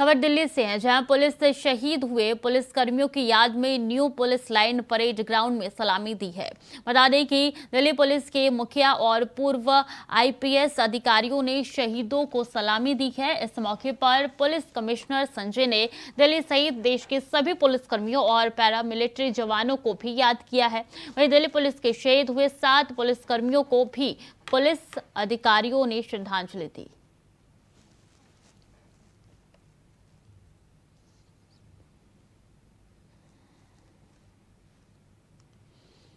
खबर दिल्ली से है जहां पुलिस शहीद हुए पुलिसकर्मियों की याद में new police line parade ground में सलामी दी है बता दें कि दिल्ली पुलिस के मुखिया और पूर्व आईपीएस अधिकारियों ने शहीदों को सलामी दी है इस मौके पर पुलिस कमिश्नर संजय ने दिल्ली सहित देश के सभी पुलिसकर्मियों और पैरामिलिट्री जवानों को भी याद किया है वहीं दिल्ली पुलिस के शहीद हुए सात पुलिसकर्मियों को भी पुलिस अधिकारियों ने श्रद्धांजलि दी